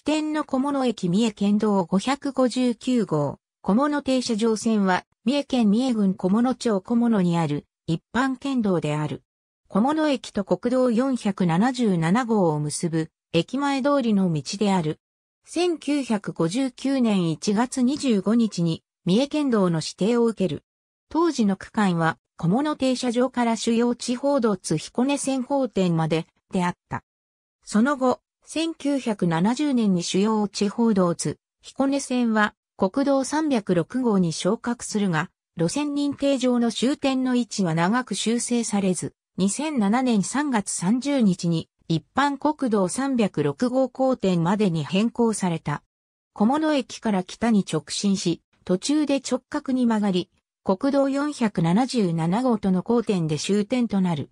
起点の小物駅三重県道559号、小物停車場線は、三重県三重郡小物町小物にある、一般県道である。小物駅と国道477号を結ぶ、駅前通りの道である。1959年1月25日に、三重県道の指定を受ける。当時の区間は、小物停車場から主要地方道津彦根線方店まで、であった。その後、1970年に主要地方道津、彦根線は国道306号に昇格するが、路線認定上の終点の位置は長く修正されず、2007年3月30日に一般国道306号交点までに変更された。小物駅から北に直進し、途中で直角に曲がり、国道477号との交点で終点となる。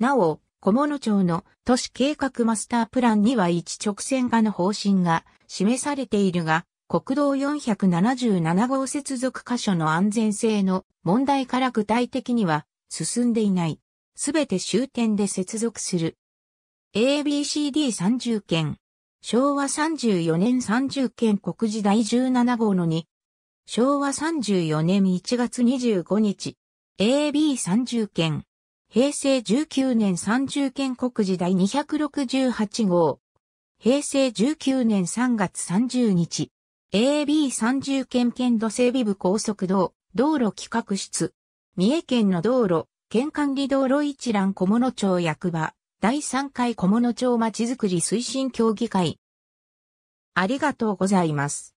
なお、小物町の都市計画マスタープランには一直線化の方針が示されているが、国道477号接続箇所の安全性の問題から具体的には進んでいない。すべて終点で接続する。ABCD30 件。昭和34年30件国時第17号の2。昭和34年1月25日。AB30 件。平成19年30県国時代268号。平成19年3月30日。AB30 県県土整備部高速道、道路企画室。三重県の道路、県管理道路一覧小物町役場、第3回小物町まちづくり推進協議会。ありがとうございます。